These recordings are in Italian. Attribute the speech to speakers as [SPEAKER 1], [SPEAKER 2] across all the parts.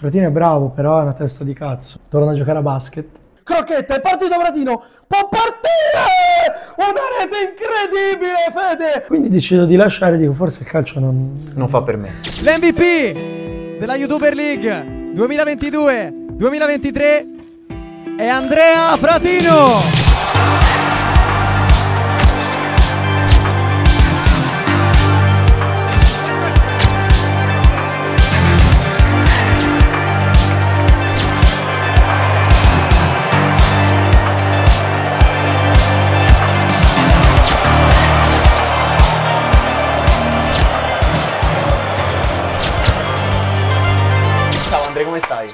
[SPEAKER 1] Fratino è bravo, però è una testa di cazzo. Torna a giocare a basket. Crocchetta, è partito Fratino!
[SPEAKER 2] Può partire! Una rete incredibile, Fede! Quindi
[SPEAKER 1] decido di lasciare, dico forse il calcio non... Non fa per me.
[SPEAKER 2] L'MVP della YouTuber League 2022-2023 è Andrea Fratino!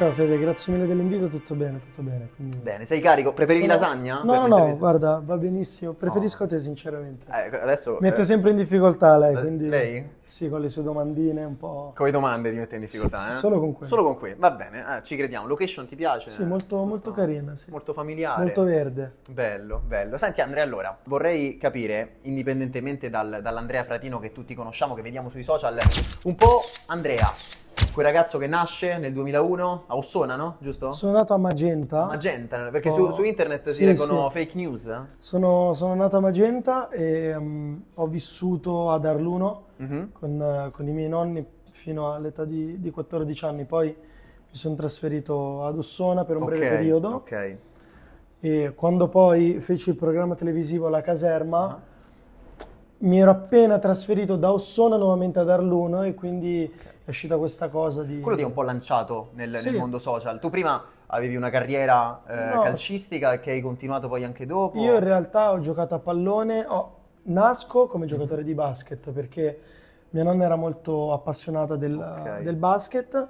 [SPEAKER 1] Ciao Fede, grazie mille dell'invito, tutto bene, tutto bene. Quindi...
[SPEAKER 2] Bene, sei carico? Preferivi Sono... lasagna? No, no, no,
[SPEAKER 1] guarda, va benissimo, preferisco no. te sinceramente. Eh, ecco, adesso... Mette eh... sempre in difficoltà lei, eh, quindi... Lei? Sì, con le sue domandine un po'... Con le domande ti mette in difficoltà, sì, eh? sì, solo con quelle. Solo con quelle,
[SPEAKER 2] va bene, eh, ci crediamo. Location ti piace? Sì,
[SPEAKER 1] molto, molto carina, sì.
[SPEAKER 2] Molto familiare. Molto verde. Bello, bello. Senti Andrea, allora, vorrei capire, indipendentemente dal, dall'Andrea Fratino che tutti conosciamo, che vediamo sui social, un po' Andrea, quel ragazzo che nasce nel 2001 a Ossona, no? Giusto?
[SPEAKER 1] Sono nato a Magenta.
[SPEAKER 2] Magenta, perché oh. su, su, internet si sì, leggono sì. fake news.
[SPEAKER 1] Sono, sono, nato a Magenta e um, ho vissuto ad Arluno mm-hmm. con, uh, con, i miei nonni fino all'età di, di 14 anni. Poi mi sono trasferito ad Ossona per un okay. breve periodo. Ok. E quando poi feci il programma televisivo La Caserma. Uh-huh mi ero appena trasferito da Ossona nuovamente ad Arluno e quindi okay è uscita questa cosa di... Quello ti ha un po'
[SPEAKER 2] lanciato nel, sì. nel, mondo social. Tu prima avevi una carriera eh, no. calcistica che hai continuato poi anche dopo. Io
[SPEAKER 1] in realtà ho giocato a pallone, ho... nasco come mm-hmm. giocatore di basket perché mia nonna era molto appassionata del, okay. del basket.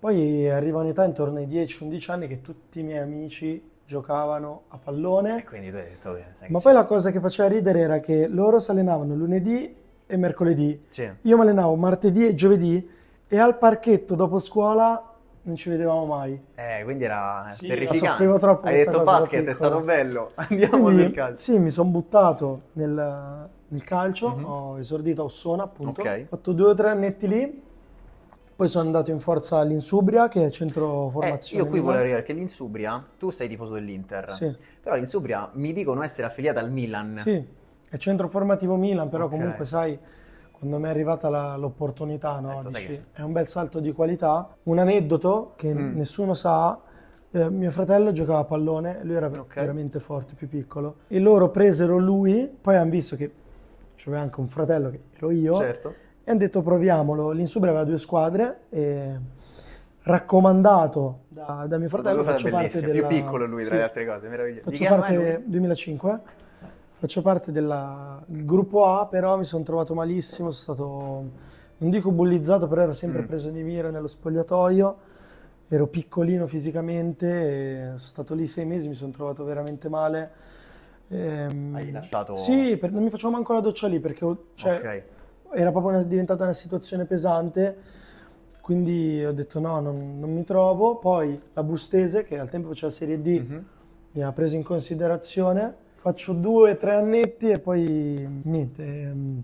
[SPEAKER 1] Poi arriva un'età intorno ai 10-11 anni che tutti i miei amici giocavano a pallone. Detto, ma poi la cosa che faceva ridere era che loro si allenavano lunedì e mercoledì. Sì. Io mi allenavo martedì e giovedì e al parchetto dopo scuola non ci vedevamo mai.
[SPEAKER 2] Eh, quindi era sì, terrificante. soffrivo troppo Hai detto basket, è stato bello, andiamo quindi, nel
[SPEAKER 1] calcio. Sì, mi sono buttato nel, nel calcio, mm-hmm. ho esordito a Ossona appunto, okay. ho fatto due o tre annetti lì, poi sono andato in forza all'Insubria, che è il centro formazione. Eh, io qui vorrei arrivare
[SPEAKER 2] perché l'Insubria, tu sei tifoso dell'Inter, sì. però l'Insubria mi dicono essere affiliata al Milan. Sì,
[SPEAKER 1] è centro formativo Milan, però okay. comunque sai quando mi è arrivata la, l'opportunità, no, detto, ecco, dici, è un bel salto di qualità. Un aneddoto che mm. nessuno sa, eh, mio fratello giocava a pallone, lui era okay. veramente forte, più piccolo, e loro presero lui, poi hanno visto che c'aveva anche un fratello che ero io, certo. e hanno detto proviamolo, l'Insubria aveva due squadre e raccomandato da, da mio fratello, faccio parte della... più piccolo lui tra sì, le altre cose, meraviglioso. Faccio parte del 2005 Faccio parte del gruppo A, però mi sono trovato malissimo, sono stato, non dico bullizzato, però ero sempre mm. preso di mira nello spogliatoio, ero piccolino fisicamente, sono stato lì sei mesi, mi sono trovato veramente male. Ehm, Hai
[SPEAKER 2] lasciato? Sì,
[SPEAKER 1] per, non mi facevo manco la doccia lì perché cioè, okay. era proprio una, diventata una situazione pesante. Quindi ho detto no, non, non, mi trovo. Poi la Bustese, che al tempo faceva Serie D, mm-hmm. mi ha preso in considerazione faccio due, tre annetti e poi niente, ehm,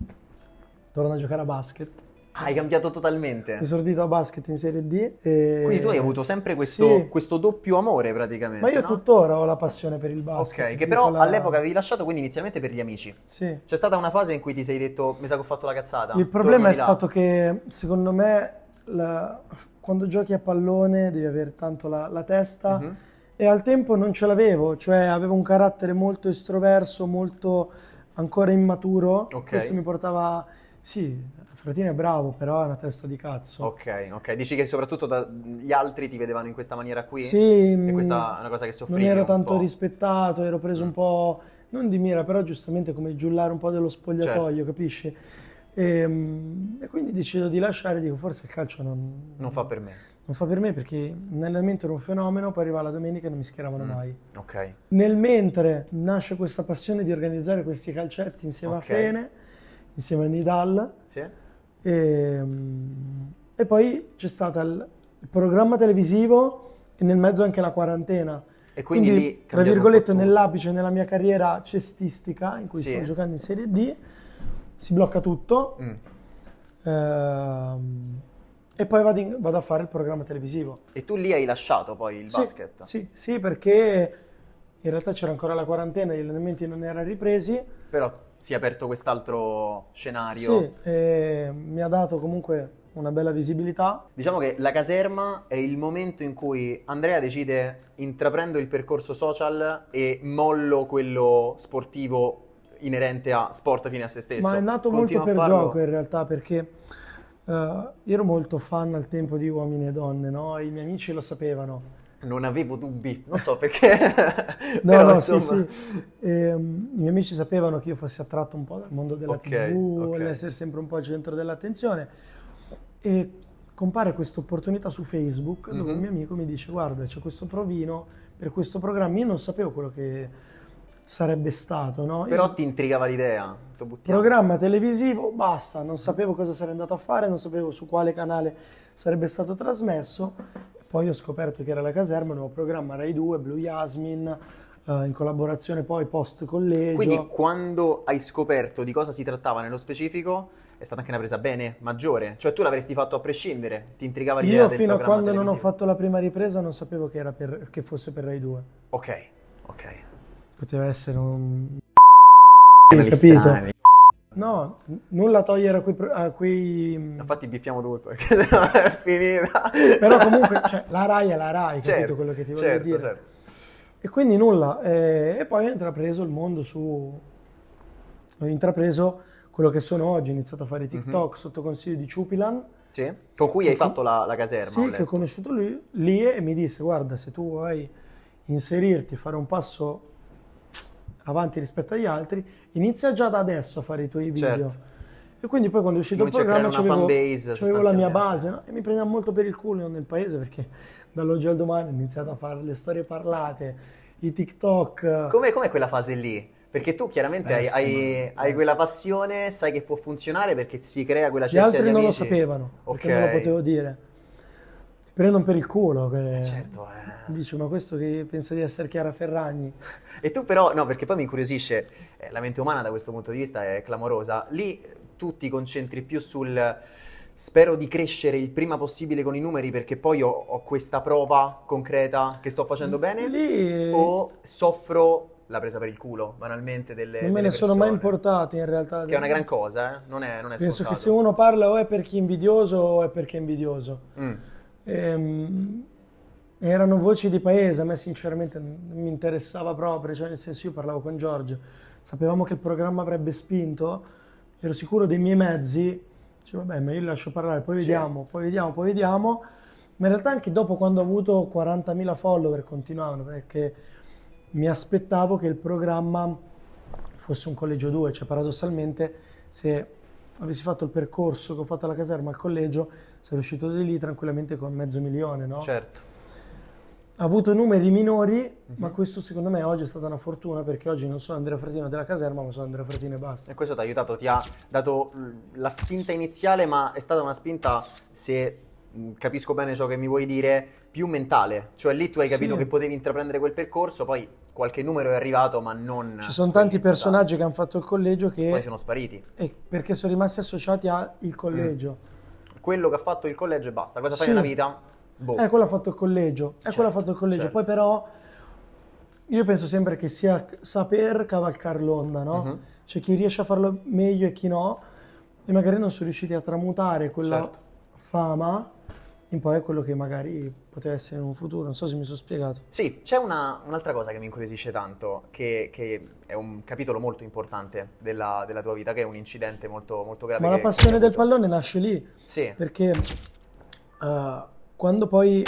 [SPEAKER 1] torno a giocare a basket.
[SPEAKER 2] hai cambiato totalmente.
[SPEAKER 1] Esordito a basket in Serie D. E... Quindi tu hai avuto
[SPEAKER 2] sempre questo, sì. questo doppio amore praticamente. Ma io no?
[SPEAKER 1] tuttora ho la passione per il basket.
[SPEAKER 2] Ok, che però la... all'epoca avevi lasciato quindi inizialmente per gli amici. Sì. C'è stata una fase in cui ti sei detto mi sa che ho fatto la cazzata. Il problema è stato
[SPEAKER 1] che secondo me la... quando giochi a pallone devi avere tanto la, la testa. Mm-hmm e al tempo non ce l'avevo, cioè avevo un carattere molto estroverso, molto ancora immaturo, okay. questo mi portava... Sì, Fratino è bravo, però è una testa di cazzo.
[SPEAKER 2] Ok, ok. Dici che soprattutto da, gli altri ti vedevano in questa maniera qui? Sì. E questa mm, è una cosa che soffrivo. Non ero tanto po'.
[SPEAKER 1] rispettato, ero preso mm. un po'... Non di mira, però giustamente come giullare un po' dello spogliatoio, certo. capisci? E, ehm, e, quindi decido di lasciare, dico forse il calcio non, non fa per me. Non fa per me perché l'allenamento era un fenomeno, poi arrivava la domenica e non mi schieravano mm. mai. Okay. Nel mentre nasce questa passione di organizzare questi calcetti insieme okay. a Fene, insieme a Nidal.
[SPEAKER 2] Sì. E,
[SPEAKER 1] ehm, e, poi c'è stato il, il, programma televisivo e nel mezzo anche la quarantena. E quindi, quindi lì, tra virgolette, nell'apice nella mia carriera cestistica, in cui sì. sto giocando in Serie D, si blocca tutto mm. ehm, e poi vado, in, vado, a fare il programma televisivo.
[SPEAKER 2] E tu lì hai lasciato poi il sì, basket? Sì,
[SPEAKER 1] sì, perché in realtà c'era ancora la quarantena, gli allenamenti non erano ripresi.
[SPEAKER 2] Però si è aperto quest'altro scenario.
[SPEAKER 1] Sì, mi ha dato comunque una bella visibilità.
[SPEAKER 2] Diciamo che la caserma è il momento in cui Andrea decide intraprendo il percorso social e mollo quello sportivo inerente a sport fine a se stesso. Ma è nato molto per gioco in
[SPEAKER 1] realtà perché uh, ero molto fan al tempo di Uomini e Donne, no? I miei amici lo sapevano.
[SPEAKER 2] Non avevo dubbi, non so perché. no, no, insomma... sì,
[SPEAKER 1] sì. E, um, I miei amici sapevano che io fossi attratto un po' dal mondo della okay, TV, okay. l'essere sempre un po' al centro dell'attenzione. E compare questa opportunità su Facebook dove mm-hmm. un mhm. mio amico mi dice guarda c'è questo provino per questo programma, io non sapevo quello che sarebbe stato, no? Però
[SPEAKER 2] ti intrigava l'idea.
[SPEAKER 1] Programma televisivo, basta, non sapevo cosa sarei andato a fare, non sapevo su quale canale sarebbe stato trasmesso. Poi ho scoperto che era la caserma, nuovo programma Rai 2, Blue Yasmin, eh, in collaborazione poi post collegio. Quindi
[SPEAKER 2] quando hai scoperto di cosa si trattava nello specifico è stata anche una presa bene maggiore, cioè tu l'avresti fatto a prescindere, ti intrigava l'idea Io fino a quando televisivo. non ho
[SPEAKER 1] fatto la prima ripresa non sapevo che, per, che fosse per Rai 2. Ok, ok poteva essere un... Hai capito? No, nulla a togliere a quei... A quei... Infatti
[SPEAKER 2] bippiamo tutto, perché
[SPEAKER 1] è finita. Però comunque cioè, la RAI è la RAI, certo, capito quello che ti voglio certo, dire? Certo. E quindi nulla. Eh, e poi ho intrapreso il mondo su... Ho intrapreso quello che sono oggi, ho iniziato a fare mhm. TikTok mm-hmm. sotto consiglio di Ciupilan.
[SPEAKER 2] Sì. Con cui hai fatto la, la, caserma. Sì, ho che ho
[SPEAKER 1] conosciuto lui lì e mi disse, guarda, se tu vuoi inserirti, fare un passo avanti rispetto agli altri, inizia già da adesso a fare i tuoi video. Certo. E quindi poi quando è uscito Cominci il programma c'avevo, base, c'avevo la mia base no? e mi prendeva molto per il culo nel paese perché dall'oggi al domani ho iniziato a fare le storie parlate, i TikTok. Com'è,
[SPEAKER 2] com'è quella fase lì? Perché tu chiaramente pessima, hai, hai pessima. quella passione, sai che può funzionare perché si crea quella certezza. Gli altri non lo sapevano, okay. perché non lo potevo
[SPEAKER 1] dire prendon per il culo. Che... Eh, certo, eh. Dici, ma questo che pensa di essere Chiara Ferragni.
[SPEAKER 2] E tu però, no, perché poi mi incuriosisce, eh, la mente umana da questo punto di vista è clamorosa, lì tu ti concentri più sul spero di crescere il prima possibile con i numeri perché poi ho, ho questa prova concreta che sto facendo bene lì... o soffro la presa per il culo, banalmente, delle Non me delle ne persone, sono mai
[SPEAKER 1] importati in realtà. Che è una gran
[SPEAKER 2] cosa, eh? non è, non è Penso scontato. che se
[SPEAKER 1] uno parla o è per chi è invidioso o è perché è invidioso. Mm. Ehm, erano voci di paese, a me sinceramente non mi interessava proprio, cioè nel senso io parlavo con Giorgio, sapevamo che il programma avrebbe spinto, ero sicuro dei miei mezzi, dicevo vabbè ma io li lascio parlare, poi vediamo, sì. poi vediamo, poi vediamo, ma in realtà anche dopo quando ho avuto 40.000 follower continuavano perché mi aspettavo che il programma fosse un collegio 2, cioè paradossalmente se avessi fatto il percorso che ho fatto alla caserma al collegio, sarei uscito di lì tranquillamente con mezzo milione, no? Certo. Ha avuto numeri minori, mm-hmm. ma questo secondo me oggi è stata una fortuna perché oggi non sono Andrea Fratino della caserma, ma sono Andrea Fratino e basta.
[SPEAKER 2] E questo ti ha aiutato, ti ha dato la spinta iniziale, ma è stata una spinta, se capisco bene ciò che mi vuoi dire, più mentale. Cioè lì tu hai capito sì. che potevi intraprendere quel percorso, poi qualche numero è arrivato, ma non. Ci sono
[SPEAKER 1] tanti personaggi da... che hanno fatto il collegio che. Poi sono spariti. perché sono rimasti associati al collegio.
[SPEAKER 2] Mm. Quello che ha fatto il collegio e basta. Cosa sì. fai nella vita? Boh. Eh, quello
[SPEAKER 1] ha fatto il collegio. Eh, certo, quello ha certo, fatto il collegio. Certo. Poi, però, io penso sempre che sia saper cavalcare l'onda, no? Mm-hmm. Cioè, chi riesce a farlo meglio e chi no, e magari non sono riusciti a tramutare quella certo. fama in poi è quello che magari poteva essere in un futuro. Non so se mi sono spiegato.
[SPEAKER 2] Sì, c'è una, un'altra cosa che mi incuriosisce tanto, che, che è un capitolo molto importante della, della, tua vita, che è un incidente molto, molto grave. Ma la passione del
[SPEAKER 1] pallone nasce lì. Sì. Perché uh, quando poi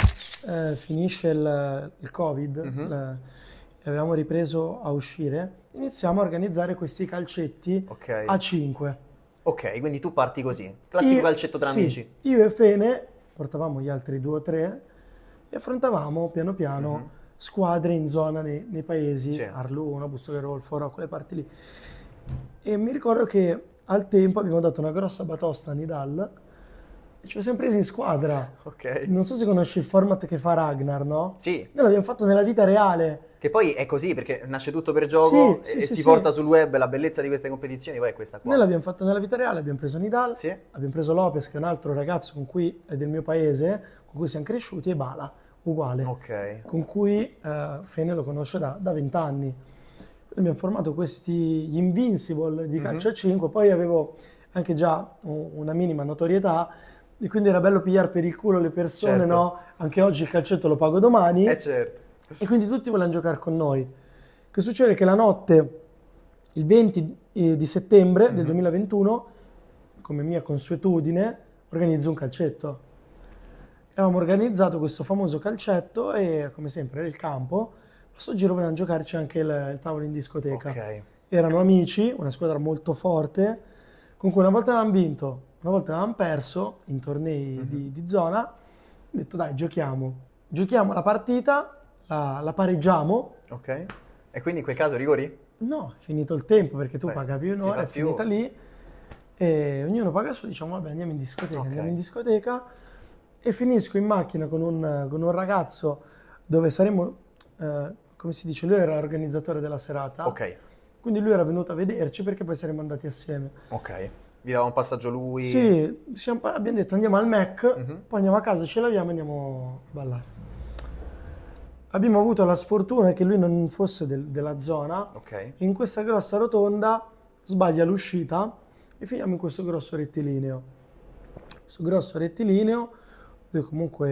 [SPEAKER 1] uh, finisce il, il Covid, mm-hmm. la, avevamo ripreso a uscire, iniziamo a organizzare questi calcetti okay. a 5. Ok, quindi tu parti
[SPEAKER 2] così, classico io, calcetto tra sì, amici.
[SPEAKER 1] Io e Fene portavamo gli altri due o tre e affrontavamo piano piano mm-hmm. squadre in zona nei, nei paesi, C'è. Arluno, Bussolero, Olforo, quelle parti lì. E mi ricordo che al tempo abbiamo dato una grossa batosta a Nidal e ci siamo presi in squadra. Okay. Non so se conosci il format che fa Ragnar, no? Sì. Noi l'abbiamo fatto nella vita reale.
[SPEAKER 2] Che poi è così perché nasce tutto per gioco sì, e, sì, e sì, si porta sul web la bellezza di queste competizioni, poi è questa qua. Noi
[SPEAKER 1] l'abbiamo fatto nella vita reale, abbiamo preso Nidal, abbiamo preso Lopez che è un altro ragazzo con cui, è del mio paese, con cui siamo cresciuti e Bala, uguale,
[SPEAKER 2] okay.
[SPEAKER 1] con cui eh, Fene lo conosce da vent'anni. Abbiamo formato questi gli Invincible di calcio a mm-hmm. 5, poi avevo anche già una minima notorietà e quindi era bello pigliare per il culo le persone, certo. no? Anche oggi il calcetto lo pago domani. Eh certo. E quindi tutti vogliono giocare con noi. Che succede che la notte, il 20 eh, di settembre mm-hmm. del 2021, mhm. come mia consuetudine, organizzo un calcetto. Abbiamo organizzato questo famoso calcetto e, come sempre, era il campo. A sto giro volevano giocarci anche il, il tavolo in discoteca. Okay. Erano amici, una squadra molto forte, con cui una volta avevamo vinto, una volta avevamo perso in tornei mm-hmm. di, di zona. Ho detto dai, giochiamo. Giochiamo la partita, la, la pareggiamo.
[SPEAKER 2] Ok. E quindi in quel caso rigori?
[SPEAKER 1] No, è finito il tempo perché tu Beh, pagavi un'ora, è finita lì e ognuno paga su, diciamo vabbè andiamo in discoteca, okay. andiamo in discoteca e finisco in macchina con un, con un ragazzo dove saremmo, eh, come si dice, lui era organizzatore della serata. Ok. Quindi lui era venuto a vederci perché poi saremmo andati assieme.
[SPEAKER 2] Ok. Vi dava un passaggio lui? Sì,
[SPEAKER 1] siamo, abbiamo detto andiamo al Mac, mm-hmm. poi andiamo a casa, ce laviamo e andiamo a ballare abbiamo avuto la sfortuna che lui non fosse del- della zona. Ok. In questa grossa rotonda sbaglia l'uscita e finiamo in questo grosso rettilineo. Questo grosso rettilineo, lui comunque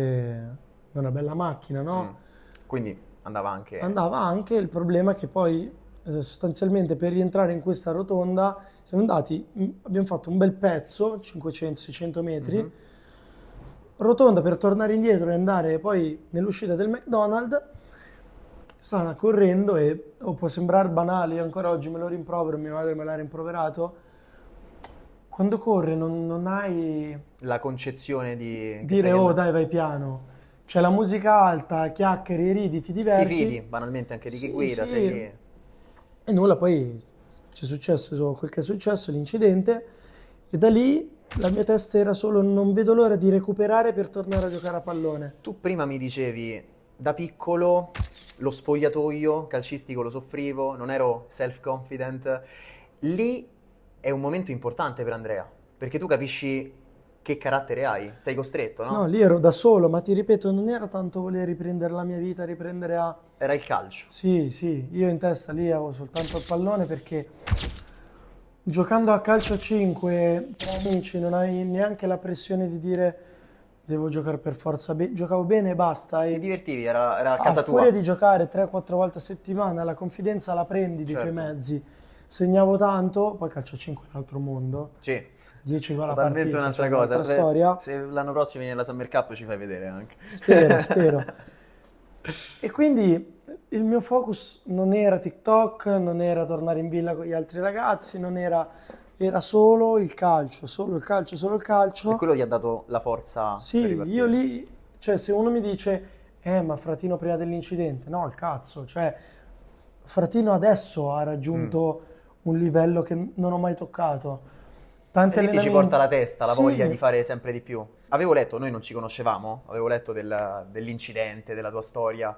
[SPEAKER 1] è una bella macchina, no? Mm. Quindi andava anche... Andava anche, il problema è che poi eh, sostanzialmente per rientrare in questa rotonda siamo andati, mm, abbiamo fatto un bel pezzo, 500-600 metri, mm-hmm rotonda per tornare indietro e andare poi nell'uscita del McDonald's, stava correndo e oh, può sembrare banale, ancora oggi me lo rimprovero, mia madre me l'ha rimproverato, quando corre non,
[SPEAKER 2] non hai... La concezione di... Dire oh dai
[SPEAKER 1] vai piano. C'è la musica alta, chiacchieri, ridi, ti diverti. Ti fidi
[SPEAKER 2] banalmente anche di chi sì, guida. Sì. Sei...
[SPEAKER 1] E nulla, poi c'è successo quel che è successo, l'incidente, e da lì la mia testa era solo non vedo l'ora di recuperare per tornare a giocare a pallone.
[SPEAKER 2] Tu prima mi dicevi, da piccolo lo spogliatoio calcistico lo soffrivo, non ero self-confident. Lì è un momento importante per Andrea, perché tu capisci che carattere hai, sei costretto, no? No, lì ero
[SPEAKER 1] da solo, ma ti ripeto, non era tanto voler riprendere la mia vita, riprendere a...
[SPEAKER 2] Era il calcio.
[SPEAKER 1] Sì, sì, io in testa lì avevo soltanto il pallone perché giocando a calcio 5 tra amici non hai neanche la pressione di dire devo giocare per forza bene, giocavo bene e basta.
[SPEAKER 2] Ti divertivi, era, era a casa a tua. fuori di
[SPEAKER 1] giocare 3-4 volte a settimana, la confidenza la prendi di certo. quei mezzi. Segnavo tanto, poi calcio 5 è un altro mondo.
[SPEAKER 2] Sì. 10 gol a partita, un'altra cioè, cosa. Un'altra storia. Se l'anno prossimo vieni alla Summer Cup ci fai vedere anche. Spero,
[SPEAKER 1] spero. E quindi il mio focus non era TikTok, non era tornare in villa con gli altri ragazzi, non era, era solo il calcio, solo il calcio,
[SPEAKER 2] solo il calcio. E quello ti ha dato la forza? Sì,
[SPEAKER 1] io lì, cioè se uno mi dice, eh ma Fratino prima dell'incidente, no, il cazzo, cioè Fratino adesso ha raggiunto mm. un livello che non ho mai toccato. Tanti e ci porta la testa, la sì. voglia di
[SPEAKER 2] fare sempre di più. Avevo letto, noi non ci conoscevamo, avevo letto del, dell'incidente, della tua storia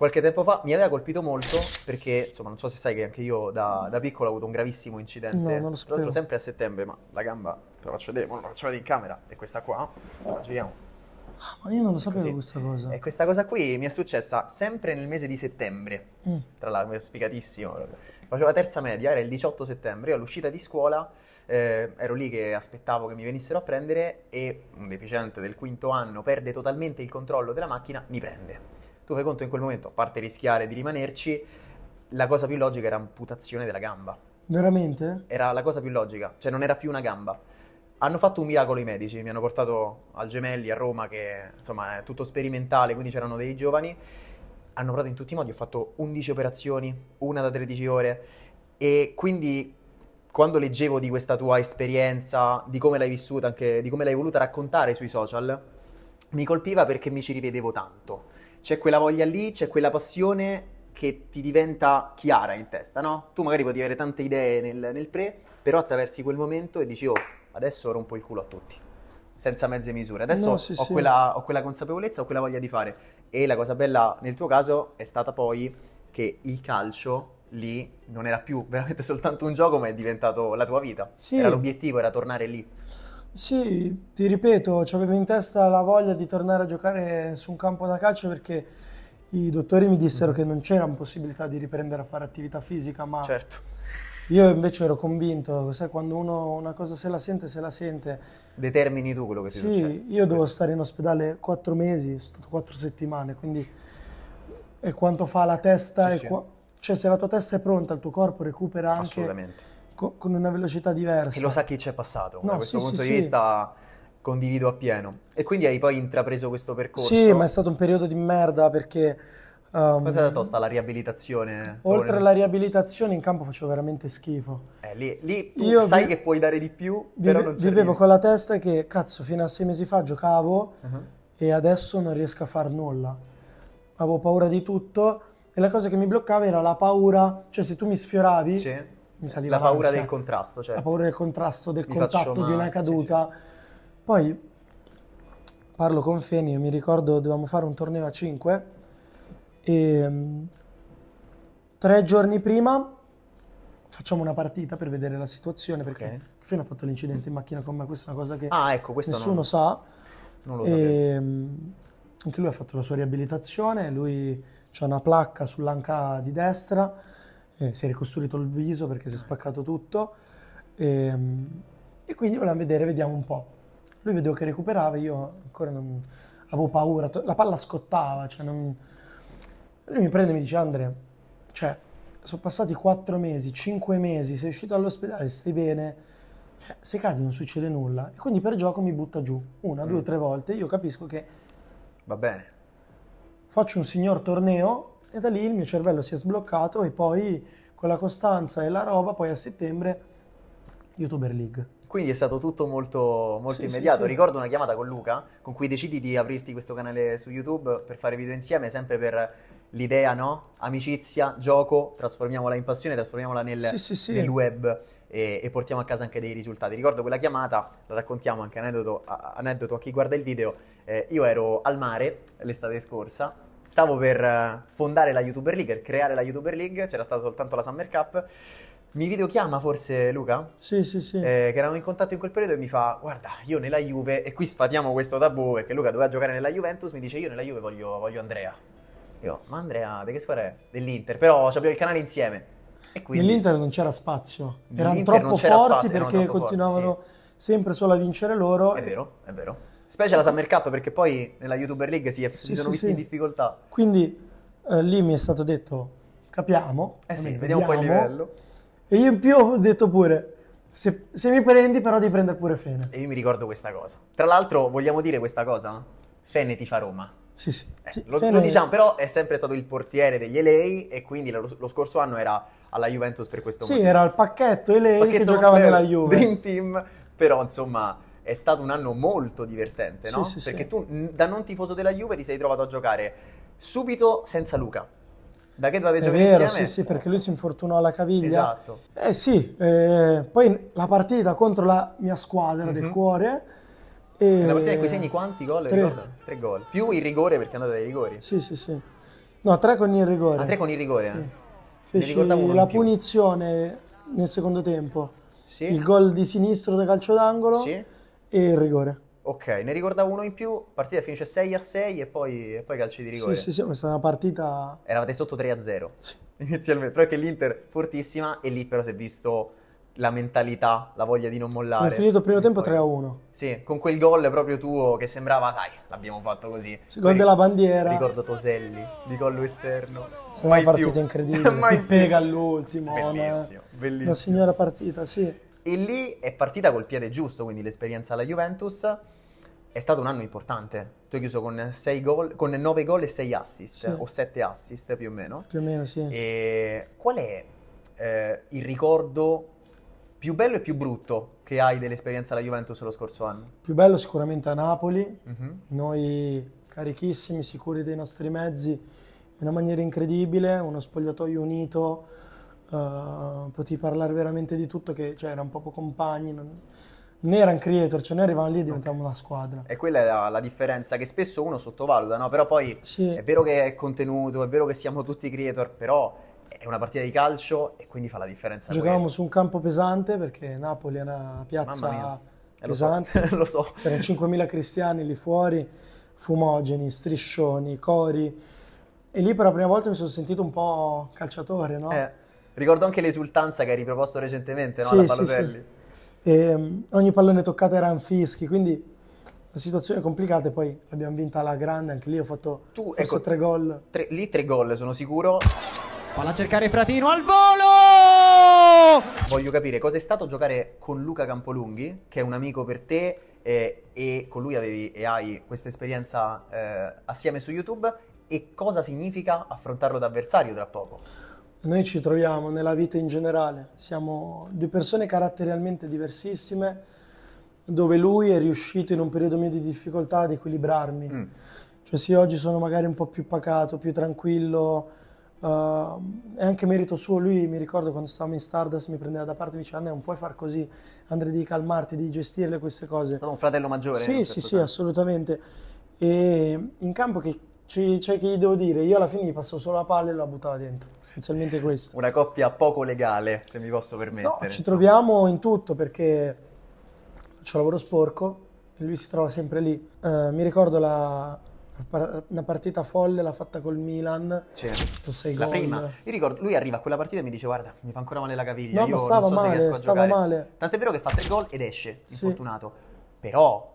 [SPEAKER 2] qualche tempo fa mi aveva colpito molto perché, insomma, non so se sai che anche io da, da piccolo ho avuto un gravissimo incidente. No, non lo so. Tra l'altro sempre a settembre, ma la gamba, te la faccio vedere, ma la faccio vedere in camera, è questa qua, la giriamo.
[SPEAKER 1] Ah, ma io non lo sapevo Così. questa cosa.
[SPEAKER 2] E questa cosa qui mi è successa sempre nel mese di settembre. Mm. Tra l'altro, è spiegatissimo. Facevo la terza media, era il 18 settembre, io all'uscita di scuola eh, ero lì che aspettavo che mi venissero a prendere e un deficiente del quinto anno perde totalmente il controllo della macchina, mi prende tu fai conto in quel momento, a parte rischiare di rimanerci, la cosa più logica era amputazione della gamba.
[SPEAKER 1] Veramente?
[SPEAKER 2] Era la cosa più logica, cioè non era più una gamba. Hanno fatto un miracolo i medici, mi hanno portato al Gemelli a Roma, che insomma è tutto sperimentale, quindi c'erano dei giovani. Hanno provato in tutti i modi, ho fatto 11 operazioni, una da 13 ore. E quindi quando leggevo di questa tua esperienza, di come l'hai vissuta, anche di come l'hai voluta raccontare sui social, mi colpiva perché mi ci rivedevo tanto c'è quella voglia lì, c'è quella passione che ti diventa chiara in testa, no? Tu magari potevi avere tante idee nel, nel pre, però attraversi quel momento e dici, oh, adesso rompo il culo a tutti senza mezze misure. Adesso no, sì, ho, sì. Quella, ho, Quella, consapevolezza, ho quella voglia di fare. E la cosa bella nel tuo caso è stata poi che il calcio lì non era più veramente soltanto un gioco, ma è diventato la tua vita. Sì. Era l'obiettivo, era tornare lì.
[SPEAKER 1] Sì, ti ripeto, avevo in testa la voglia di tornare a giocare su un campo da calcio perché i dottori mi dissero mm. che non c'era possibilità di riprendere a fare attività fisica, ma certo. io invece ero convinto, sai, quando uno una cosa se la sente, se la sente.
[SPEAKER 2] Determini tu quello che sì, ti succede. Sì, io
[SPEAKER 1] devo stare in ospedale quattro mesi, stato quattro settimane, quindi è quanto fa la testa, sì, sì. Qua... cioè se la tua testa è pronta, il tuo corpo recupera anche... Assolutamente co- con una velocità diversa. E lo sa chi
[SPEAKER 2] c'è passato, no, da questo sì, punto sì, di sì. vista condivido appieno. E quindi hai poi intrapreso questo percorso? Sì, ma è
[SPEAKER 1] stato un periodo di
[SPEAKER 2] merda perché... Um, Cosa è stata tosta la riabilitazione? Oltre alla
[SPEAKER 1] riabilitazione in campo facevo veramente schifo.
[SPEAKER 2] Eh, lì, lì tu Io sai vi... che puoi dare di più, vive, però non c'è Vivevo con
[SPEAKER 1] la testa che, cazzo, fino a sei mesi fa giocavo uh-huh. e adesso non riesco a far nulla. Avevo paura di tutto e la cosa che mi bloccava era la paura, cioè se tu mi sfioravi... Sì mi salì la, la paura l'ansia. del contrasto, certo. La paura del contrasto, del mi contatto, di una caduta. Sì, sì. Poi parlo con Feni, mi ricordo dovevamo fare un torneo a 5 e ehm, tre giorni prima facciamo una partita per vedere la situazione perché okay. Feni ha fatto l'incidente in macchina con me, questa è una cosa che ah, ecco, nessuno non... sa. Non lo e, ehm, anche lui ha fatto la sua riabilitazione, lui c'ha una placca sull'anca di destra eh, si è ricostruito il viso perché si è spaccato tutto e, ehm, e quindi volevamo vedere, vediamo un po'. Lui vedeva che recuperava, io ancora non, avevo paura, to- la palla scottava, cioè non... lui mi prende e mi dice Andrea, cioè, sono passati 4 mesi, 5 mesi, sei uscito dall'ospedale, stai bene, cioè, se cadi non succede nulla e quindi per gioco mi butta giù, una, mm. due, tre volte, io capisco che... Va bene. Faccio un signor torneo e da lì il mio cervello si è sbloccato e poi con la costanza e la roba, poi a settembre
[SPEAKER 2] YouTuber League. Quindi è stato tutto molto, molto sì, immediato. Sì, sì. Ricordo una chiamata con Luca, con cui decidi di aprirti questo canale su YouTube per fare video insieme, sempre per l'idea, no? Amicizia, gioco, trasformiamola in passione, trasformiamola nel, nel web e, e, portiamo a casa anche dei risultati. Ricordo quella chiamata, la raccontiamo anche aneddoto a, aneddoto a chi guarda il video. Eh, io ero al mare l'estate scorsa stavo per eh, fondare la YouTuber League, per creare la YouTuber League, c'era stata soltanto la Summer Cup. Mi videochiama forse Luca? Sì, sì, sì. Eh, che eravamo in contatto in quel periodo e mi fa: Guarda, io nella Juve, e qui sfatiamo questo tabù perché Luca doveva giocare nella Juventus. Mi dice: Io nella Juve voglio, voglio Andrea. Io, ma Andrea, di che squadra è? Dell'Inter, però abbiamo il canale insieme. E quindi... Nell'Inter
[SPEAKER 1] non c'era spazio, erano troppo forti spazio, perché troppo continuavano
[SPEAKER 2] forti, sì. sempre solo a vincere loro. È vero, è vero. Specie la Summer Cup perché poi nella YouTuber League si, è, sì, si sono visti sì. in difficoltà.
[SPEAKER 1] Quindi eh, lì mi è stato detto capiamo. Eh sì, vediamo, vediamo un po' il livello. E io in più ho detto pure se, se mi prendi però devi prendere pure Fene.
[SPEAKER 2] E io mi ricordo questa cosa. Tra l'altro vogliamo dire questa cosa? Fene ti fa Roma. Sì, sì. Eh, lo, Fene... lo, diciamo, però è sempre stato il portiere degli Elei e quindi lo, lo, scorso anno era alla Juventus per questo sì, motivo. Sì, era
[SPEAKER 1] il pacchetto Elei pacchetto che giocava nella Juve. Dream
[SPEAKER 2] Team, però insomma è stato un anno molto divertente, no? Sì, sì, Perché sì. tu da non tifoso della Juve ti sei trovato a giocare subito senza Luca. Da che dovevi giocare vero, insieme? sì,
[SPEAKER 1] sì, perché lui si infortunò alla caviglia. Esatto. Eh sì, eh, poi la partita contro la mia squadra mm-hmm. del mhm. cuore. E... Una eh, partita in cui segni quanti gol? Tre.
[SPEAKER 2] tre gol. Più il rigore perché è andata dai rigori. Sì,
[SPEAKER 1] sì, sì. No, tre con il rigore. Ah, tre con il rigore. Eh. Sì. Eh. Feci la punizione nel secondo tempo.
[SPEAKER 2] Sì. Il gol
[SPEAKER 1] di sinistro da calcio d'angolo. Sì e il rigore.
[SPEAKER 2] Ok, ne ricordavo uno in più, partita finisce 6 a 6 e poi, e poi calci di rigore. Sì, sì, sì,
[SPEAKER 1] ma è stata una partita...
[SPEAKER 2] Eravate sotto 3 a 0 sì. inizialmente, però che l'Inter fortissima e lì però si è visto la mentalità, la voglia di non mollare. Ho finito il
[SPEAKER 1] primo e tempo poi... 3 a 1.
[SPEAKER 2] Sì, con quel gol proprio tuo che sembrava, dai, l'abbiamo fatto così. Il gol della bandiera. Ricordo Toselli, di collo esterno.
[SPEAKER 1] Sarà una partita più. incredibile, Mai pega
[SPEAKER 2] all'ultimo. Bellissimo, no? bellissimo. Una
[SPEAKER 1] signora partita, sì.
[SPEAKER 2] E lì è partita col piede giusto, quindi l'esperienza alla Juventus. È stato un anno importante. Tu hai chiuso con, goal, con 9 gol e 6 assist, sì. o 7 assist più o meno. Più o meno, sì. E qual è eh, il ricordo più bello e più brutto che hai dell'esperienza alla Juventus lo scorso anno?
[SPEAKER 1] Più bello sicuramente a Napoli. Mm-hmm. Noi carichissimi, sicuri dei nostri mezzi, in una maniera incredibile, uno spogliatoio unito Uh, potevi parlare veramente di tutto, che cioè, erano proprio compagni, non, non erano creator, cioè noi arrivavamo lì e diventavamo okay. una squadra.
[SPEAKER 2] E quella è la, la, differenza che spesso uno sottovaluta, no? Però poi sì. è vero che è contenuto, è vero che siamo tutti creator, però è una partita di calcio e quindi fa la differenza. Giocavamo su
[SPEAKER 1] un campo pesante perché Napoli è una piazza pesante, eh, lo so. lo so. 5.000 cristiani lì fuori, fumogeni, striscioni, cori.
[SPEAKER 2] E lì per la prima volta mi sono sentito un po' calciatore, no? Eh Ricordo anche l'esultanza che hai riproposto recentemente, no? Sì, sì, sì.
[SPEAKER 1] E, ehm, ogni pallone toccato era un fischi, quindi la situazione è complicata e poi l'abbiamo vinta alla grande, anche lì ho fatto tu, ecco, tre
[SPEAKER 2] gol. Tre, lì tre gol, sono sicuro. Palla a cercare Fratino al volo! Voglio capire cosa è stato giocare con Luca Campolunghi, che è un amico per te eh, e con lui avevi e hai questa esperienza eh, assieme su YouTube e cosa significa affrontarlo da avversario tra poco.
[SPEAKER 1] Noi ci troviamo nella vita in generale, siamo due persone caratterialmente diversissime, dove lui è riuscito in un periodo mio di difficoltà ad equilibrarmi. Mm. Cioè se oggi sono magari un po' più pacato, più tranquillo, uh, è anche merito suo, lui mi ricordo quando stavamo in Stardust mi prendeva da parte e mi diceva Andrea non puoi far così, Andrea devi calmarti, devi gestirle queste cose. È stato un
[SPEAKER 2] fratello maggiore? Sì, certo sì,
[SPEAKER 1] caso. sì, assolutamente. E in campo che c'è chi devo dire, io alla fine gli passo solo la palla e la buttava dentro, essenzialmente
[SPEAKER 2] questo. Una coppia poco legale, se mi posso permettere. No, ci troviamo
[SPEAKER 1] in tutto perché c'è lavoro sporco e lui si trova sempre lì. Uh, mi ricordo la, una partita folle l'ha
[SPEAKER 2] fatta col Milan. Certo. Sei la prima. Io ricordo, lui arriva a quella partita e mi dice guarda, mi fa ancora male la caviglia. No, io ma stava non so male, se riesco a stava giocare. male. Tant'è vero che fa tre gol ed esce, sì. infortunato. Però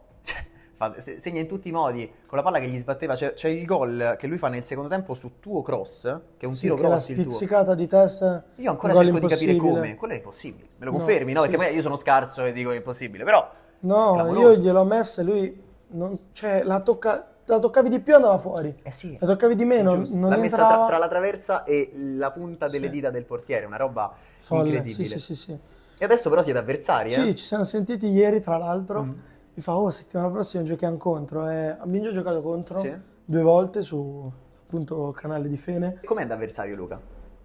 [SPEAKER 2] fa, segna in tutti i modi, con la palla che gli sbatteva, c'è, c'è il gol che lui fa nel secondo tempo su tuo cross, che è un sì, tiro cross il tuo. spizzicata
[SPEAKER 1] di testa. Io ancora cerco di capire come, quello è
[SPEAKER 2] impossibile, me lo confermi, no? no? Perché sì, io sono scarso e dico è impossibile, però... No, io
[SPEAKER 1] gliel'ho messa e lui, non, cioè, la tocca la toccavi di più andava fuori. Eh sì. La toccavi di meno, Giusto. non L'ha entrava. messa tra, tra,
[SPEAKER 2] la traversa e la punta delle sì. dita del portiere, una roba Folle. incredibile. Sì, sì, sì, sì, E adesso però siete avversari, eh? Sì, eh? ci
[SPEAKER 1] siamo sentiti ieri, tra l'altro. Mm mi fa, oh, settimana prossima giochiamo contro. Eh, abbiamo già giocato contro sì. due volte su appunto canale di Fene.
[SPEAKER 2] Com'è d'avversario Luca?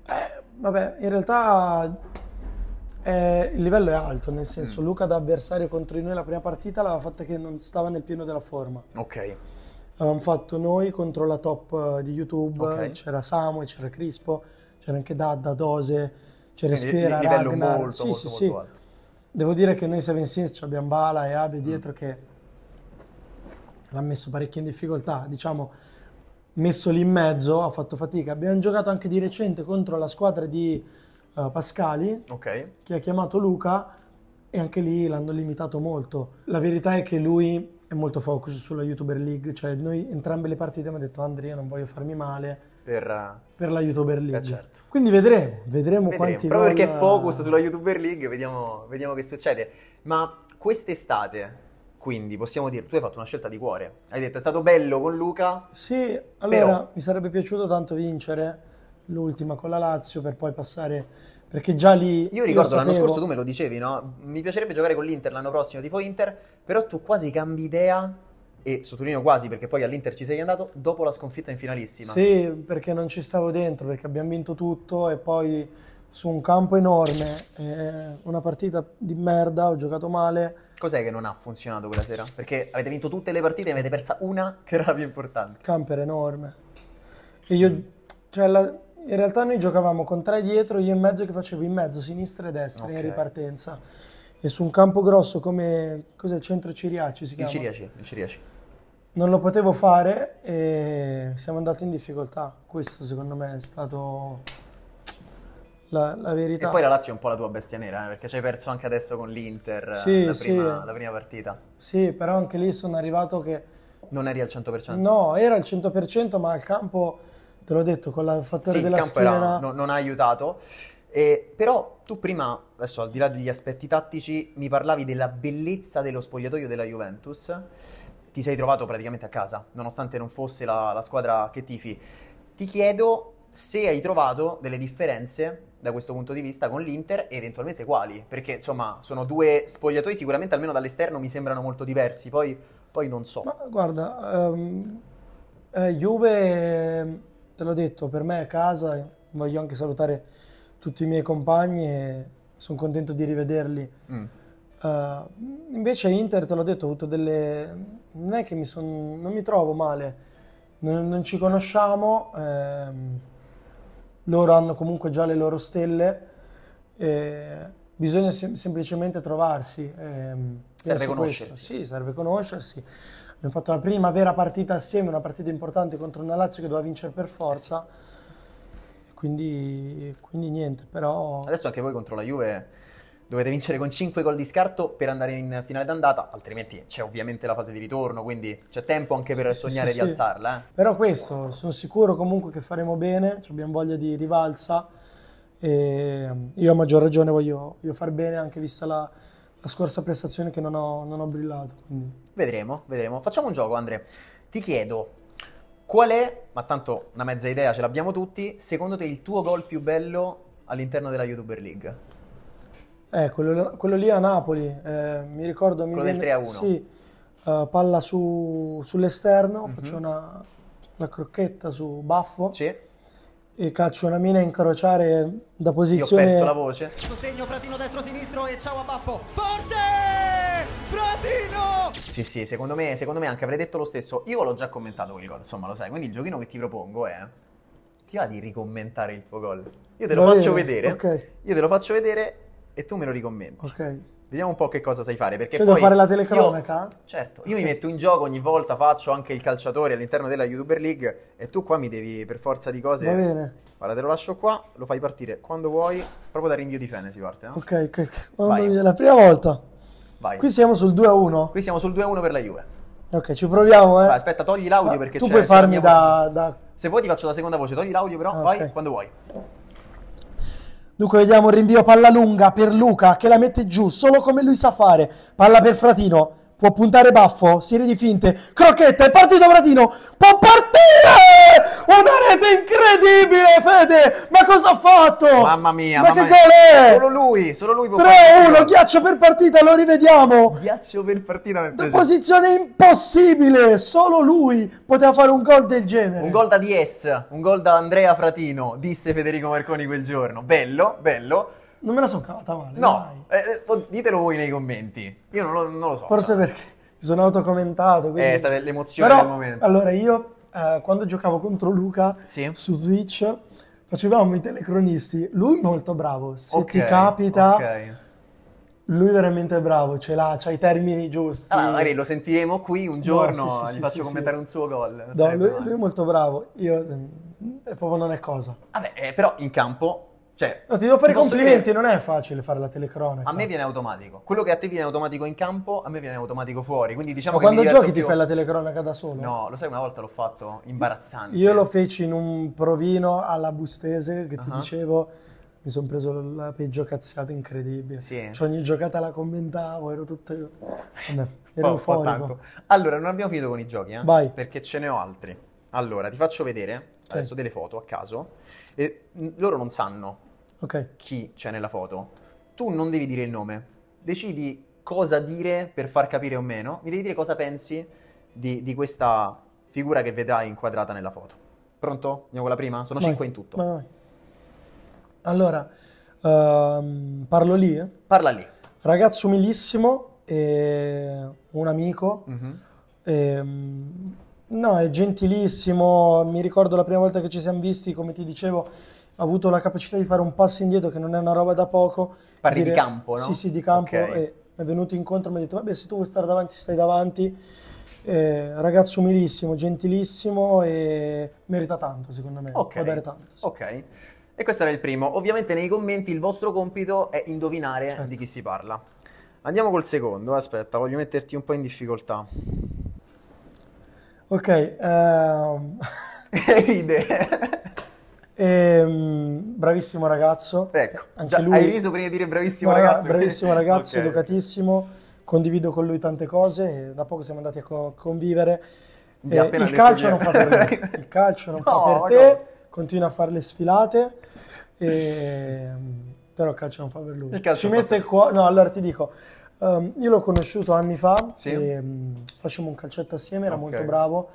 [SPEAKER 1] Eh, vabbè, in realtà eh, il livello è alto, nel senso mm. Luca da avversario contro di noi la prima partita l'aveva fatta che non stava nel pieno della forma. Ok. L'avevamo fatto noi contro la top eh, di YouTube, okay. c'era Samu, c'era Crispo, c'era anche Dadda, Dose, c'era Quindi Spera, Ragnar. Molto, sì, molto, sì, molto sì. Alto. Devo dire che noi Seven Sins abbiamo Bala e Abi mm. dietro mm. che l'ha messo parecchio in difficoltà, diciamo messo lì in mezzo, ha fatto fatica. Abbiamo giocato anche di recente contro la squadra di uh, Pascali, okay. che ha chiamato Luca e anche lì l'hanno limitato molto. La verità è che lui è molto focus sulla YouTuber League, cioè noi entrambe le partite abbiamo detto Andrea non voglio farmi male per, eh, per la YouTuber League. Eh, certo. Quindi vedremo, vedremo, vedremo. quanti... Proprio gol... perché focus
[SPEAKER 2] sulla YouTuber League, vediamo, vediamo che succede. Ma quest'estate, quindi possiamo dire, tu hai fatto una scelta di cuore, hai detto è stato bello con Luca. Sì, allora però...
[SPEAKER 1] mi sarebbe piaciuto tanto vincere l'ultima con la Lazio per poi passare perché già lì...
[SPEAKER 2] Io ricordo io l'anno sapevo... scorso tu me lo dicevi, no? Mi piacerebbe giocare con l'Inter l'anno prossimo, tifo Inter, però tu quasi cambi idea, e sottolineo quasi perché poi all'Inter ci sei andato, dopo la sconfitta in finalissima. Sì,
[SPEAKER 1] perché non ci stavo dentro, perché abbiamo vinto tutto e poi su un campo enorme, eh, una partita di merda, ho giocato male.
[SPEAKER 2] Cos'è che non ha funzionato quella sera? Perché avete vinto tutte le partite e avete persa una che era la più importante.
[SPEAKER 1] Il campo era enorme. E io, cioè, la, in realtà noi giocavamo con tre dietro, io in mezzo che facevo in mezzo, sinistra e destra okay. in ripartenza. E su un campo grosso come cos'è il centro Ciriaci si chiama? Il Ciriaci, il Ciriaci. Non lo potevo fare e siamo andati in difficoltà. Questo secondo me è stato la, la verità. E poi la Lazio è
[SPEAKER 2] un po' la tua bestia nera, eh? perché ci hai perso anche adesso con l'Inter eh, sì, la, prima, sì. la prima partita.
[SPEAKER 1] Sì, però anche lì sono arrivato che...
[SPEAKER 2] Non eri al 100%?
[SPEAKER 1] No, era al 100%, ma al campo te l'ho detto, con la fattore sì, della il campo schiena... Era,
[SPEAKER 2] no, non ha aiutato. Eh, però tu prima, adesso al di là degli aspetti tattici, mi parlavi della bellezza dello spogliatoio della Juventus. Ti sei trovato praticamente a casa, nonostante non fosse la, la squadra che tifi. Ti chiedo se hai trovato delle differenze da questo punto di vista con l'Inter e eventualmente quali, perché insomma sono due spogliatoi sicuramente almeno dall'esterno mi sembrano molto diversi, poi, poi non so. Ma
[SPEAKER 1] guarda, um, eh, Juve te l'ho detto, per me è casa, voglio anche salutare tutti i miei compagni e sono contento di rivederli. Mm. Uh, invece Inter, te l'ho detto, ho avuto delle... non è che mi son... non mi trovo male, non, non ci conosciamo, ehm... loro hanno comunque già le loro stelle, eh... bisogna sem- semplicemente trovarsi. Ehm... serve conoscersi. Questo. Sì, serve conoscersi abbiamo fatto la prima vera partita assieme, una partita importante contro una Lazio che doveva vincere per forza. Eh quindi, quindi niente, però...
[SPEAKER 2] Adesso anche voi contro la Juve dovete vincere con 5 gol di scarto per andare in finale d'andata, altrimenti c'è ovviamente la fase di ritorno, quindi c'è tempo anche per sì, sognare sì, di sì. alzarla. Eh?
[SPEAKER 1] Però questo, sono sicuro comunque che faremo bene, abbiamo voglia di rivalsa e ehm, io a maggior ragione voglio, voglio far bene anche vista la, la scorsa prestazione che non ho, non ho brillato.
[SPEAKER 2] Quindi. Vedremo, vedremo. Facciamo un gioco, Andre. Ti chiedo, qual è, ma tanto una mezza idea ce l'abbiamo tutti, secondo te il tuo gol più bello all'interno della YouTuber League?
[SPEAKER 1] Eh, quello, quello lì a Napoli, eh, mi ricordo... Quello mi del 3-1. Sì, uh, palla su, sull'esterno, mm-hmm. faccio una, la crocchetta su baffo. Sì e caccio una mina a incrociare da posizione... Io ho perso la
[SPEAKER 2] voce. Sostegno Fratino destro-sinistro e ciao a baffo. Forte! Fratino! Sì, sì, secondo me, secondo me anche avrei detto lo stesso. Io l'ho già commentato quel gol, insomma, lo sai. Quindi il giochino che ti propongo è... Ti va di ricommentare il tuo gol? Io te lo Va faccio bene, vedere. Okay. Io te lo faccio vedere e tu me lo ricommenti. Ok. Vediamo un po' che cosa sai fare. Perché cioè, poi devo fare la telecronaca? Io, certo, io mi metto in gioco ogni volta, faccio anche il calciatore all'interno della YouTuber League e tu qua mi devi per forza di cose... Va bene. Guarda, te lo lascio qua, lo fai partire quando vuoi, proprio da rinvio di fene si parte. No? Eh.
[SPEAKER 1] Ok, ok, Mamma mia, la prima volta. Vai. Qui
[SPEAKER 2] siamo sul 2-1. Qui siamo sul 2-1 per la Juve. Ok, ci proviamo, eh. Vai, aspetta, togli l'audio Ma perché tu c'è... Tu puoi farmi da, da... Se vuoi ti faccio la seconda voce, togli l'audio però, ah, vai, okay. quando vuoi.
[SPEAKER 1] Dunque vediamo il rinvio palla lunga per Luca che la mette giù solo come lui sa fare. Palla per Fratino, può puntare baffo, serie di finte, crocchetta, è partito Fratino, può partire! Una rete incredibile, Fede! Ma cosa ha fatto? Mamma mia, ma mamma che gol è? Solo
[SPEAKER 2] lui, solo lui. 3-1, ghiaccio per partita, lo rivediamo. Ghiaccio per partita. Nel
[SPEAKER 1] Posizione impossibile, solo lui poteva fare un gol del genere. Un
[SPEAKER 2] gol da DS, un gol da Andrea Fratino, disse Federico Marconi quel giorno. Bello, bello. Non me la sono
[SPEAKER 1] cavata male. No,
[SPEAKER 2] eh, eh oh, ditelo voi nei commenti. Io non lo, non lo so. Forse sai. perché mi sono
[SPEAKER 1] autocommentato. Quindi... Eh, è stata l'emozione Però, del momento. Allora io eh, quando giocavo contro Luca sì. su Twitch facevamo i telecronisti. Lui molto bravo, se okay, ti capita... Okay. Lui veramente bravo, ce l'ha, c'ha i termini giusti. Allora,
[SPEAKER 2] magari lo sentiremo qui un giorno, no, sì, sì, gli faccio commentare un suo gol. No, lui,
[SPEAKER 1] lui, è molto bravo, io eh, proprio non è cosa.
[SPEAKER 2] Vabbè, eh, però in campo cioè, no, ti devo fare i complimenti, dire... non
[SPEAKER 1] è facile fare la telecronaca. A me viene automatico.
[SPEAKER 2] Quello che a te viene automatico in campo, a me viene automatico fuori. Quindi diciamo Ma quando giochi più... ti fai la telecronaca da solo? No, lo sai, una volta l'ho fatto imbarazzante. Io lo feci
[SPEAKER 1] in un provino alla Bustese che ti uh-huh. dicevo mi sono preso la peggio cazzata incredibile. Sì. Cioè, ogni giocata la commentavo, ero tutto. Vabbè, ero oh, euforico.
[SPEAKER 2] Allora, non abbiamo finito con i giochi, eh? Vai. Perché ce ne ho altri. Allora, ti faccio vedere adesso delle foto a caso. E loro non sanno okay. chi c'è nella foto, tu non devi dire il nome, decidi cosa dire per far capire o meno, mi devi dire cosa pensi di, di questa figura che vedrai inquadrata nella foto. Pronto? Andiamo con la prima? Sono vai, 5 in tutto.
[SPEAKER 1] Vai, vai. Allora, uh, parlo lì? Eh? Parla lì. Ragazzo umilissimo, eh, un amico, mm-hmm. eh, no, è gentilissimo, mi ricordo la prima volta che ci siamo visti, come ti dicevo, avuto la capacità di fare un passo indietro che non è una roba da poco. Parli dire, di campo, no? Sì, sì, di campo. Okay. E è venuto incontro e mi ha detto, vabbè, se tu vuoi stare davanti, stai davanti. Eh, ragazzo umilissimo, gentilissimo e merita tanto, secondo me. Ok. Può dare tanto.
[SPEAKER 2] Sì. Ok. E questo era il primo. Ovviamente nei commenti il vostro compito è indovinare certo. di chi si parla. Andiamo col secondo, aspetta, voglio metterti un po' in difficoltà.
[SPEAKER 1] Ok, um... ride. Ehm, bravissimo ragazzo. Ecco, Anche lui... hai riso prima
[SPEAKER 2] di dire bravissimo no, ragazzo. bravissimo ragazzo, okay.
[SPEAKER 1] educatissimo, condivido con lui tante cose, da poco siamo andati a co- convivere. Eh, il, calcio non fa per me. il calcio non no, fa per te, continua a fare le sfilate, e... Ehm, però il calcio non fa per lui. Ci mette il cuore, no allora ti dico, um, io l'ho conosciuto anni fa, sì. um, facciamo un calcetto assieme, era okay. molto bravo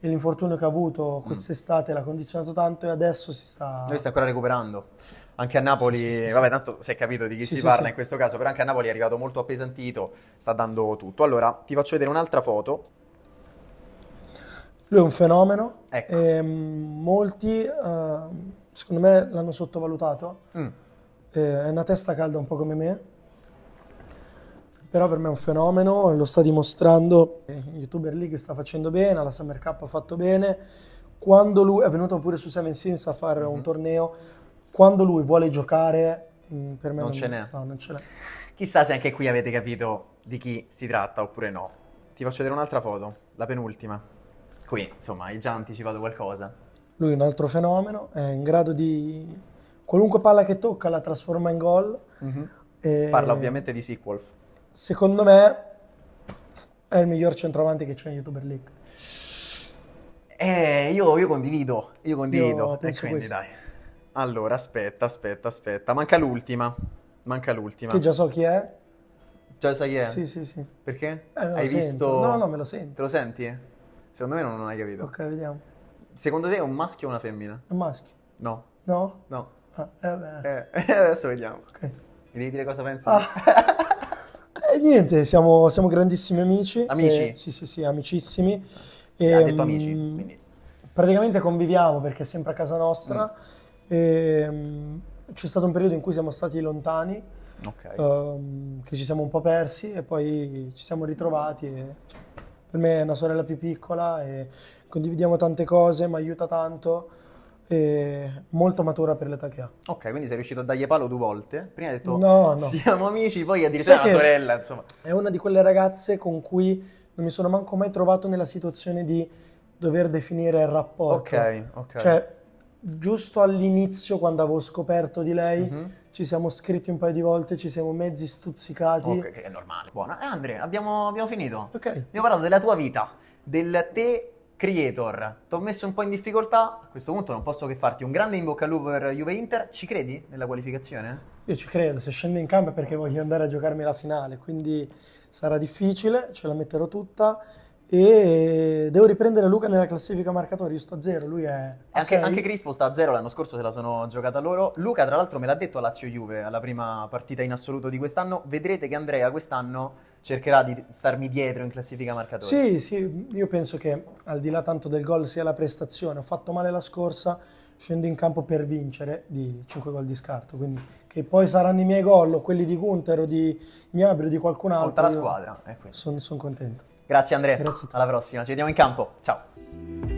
[SPEAKER 1] e l'infortunio che ha avuto mm. quest'estate mm. l'ha condizionato
[SPEAKER 2] tanto e adesso si sta... Lui sta ancora recuperando. Anche a Napoli, sì, sì, sì, vabbè, tanto si è capito di chi si parla in questo caso, però anche a Napoli è arrivato molto appesantito, sta dando tutto. Allora, ti faccio vedere un'altra foto.
[SPEAKER 1] Lui è un fenomeno, ecco. e, mm, molti uh, secondo me l'hanno sottovalutato, mm. Eh, è una testa calda un po' come me, però per me è un fenomeno, lo sta dimostrando, YouTuber League sta facendo bene, la Summer Cup ha fatto bene, quando lui è venuto pure su Seven Sins a fare mm-hmm. un mhm. torneo, quando lui vuole giocare, mm, per me non, non, ce n'è. No, non ce n'è.
[SPEAKER 2] Chissà se anche qui avete capito di chi si tratta oppure no. Ti faccio vedere un'altra foto, la penultima. Qui, insomma, hai già anticipato qualcosa.
[SPEAKER 1] Lui è un altro fenomeno, è in grado di... Qualunque palla che tocca la trasforma in gol. Mm-hmm. E... Parla ovviamente
[SPEAKER 2] di Sequolf
[SPEAKER 1] secondo me è il miglior centravanti che c'è in YouTuber League.
[SPEAKER 2] Eh, io, io condivido, io condivido. Io quindi, dai allora, aspetta, aspetta, aspetta. Manca l'ultima. Manca l'ultima. Che già so chi è. Già sai chi è? Sì, sì, sì. Perché? Eh, hai visto... No, no, me lo sento. Te lo senti? Secondo me non, non hai capito. Ok, vediamo. Secondo te è un maschio o una femmina? Un maschio. No. No? No. Ah, eh, eh, adesso vediamo. Ok. Mi devi dire cosa pensi? Ah.
[SPEAKER 1] Eh, niente, siamo, siamo grandissimi amici. Amici? E, eh, sì, sì, sì, amicissimi. E, ah, ha detto ehm, amici, quindi. Praticamente conviviamo perché è sempre a casa nostra. Mm. E, ehm, c'è stato un periodo in cui siamo stati lontani, okay. um, che ci siamo un po' persi e poi ci siamo ritrovati. E, cioè, per me è una sorella più piccola e condividiamo tante cose, mi aiuta tanto molto matura per l'età che ha.
[SPEAKER 2] Ok, quindi sei riuscito a dargli palo due volte. Prima hai detto no, no. siamo amici, poi addirittura ah, la sorella, insomma.
[SPEAKER 1] È una di quelle ragazze con cui non mi sono manco mai trovato nella situazione di dover definire il rapporto. Ok, ok. Cioè, giusto all'inizio, quando avevo scoperto di lei, mm-hmm. ci siamo scritti un paio di volte, ci siamo mezzi stuzzicati. Ok,
[SPEAKER 2] è normale. Buona. Eh, Andrea, abbiamo, abbiamo finito. Ok. Abbiamo parlato della tua vita, del te Creator. Ti ho messo un po' in difficoltà, a questo punto non posso che farti un grande in bocca al lupo per Juve Inter. Ci credi nella qualificazione? Io ci credo, se scendo
[SPEAKER 1] in campo è perché voglio andare a giocarmi la finale, quindi sarà difficile, ce la metterò tutta e devo riprendere Luca nella classifica marcatori, io sto a zero, lui è... A
[SPEAKER 2] anche, anche, Crispo sta a zero, l'anno scorso se la sono giocata loro. Luca tra l'altro me l'ha detto a Lazio Juve alla prima partita in assoluto di quest'anno, vedrete che Andrea quest'anno cercherà di starmi dietro in classifica marcatore. Sì,
[SPEAKER 1] sì, io penso che al di là tanto del gol sia la prestazione. Ho fatto male la scorsa, scendo in campo per vincere di 5 gol di scarto, quindi che poi saranno i miei gol o quelli di Gunter o di Gnabri o di qualcun altro. Tutta la squadra, eh, Sono son contento.
[SPEAKER 2] Grazie Andrea, Grazie alla prossima, ci vediamo in campo, ciao.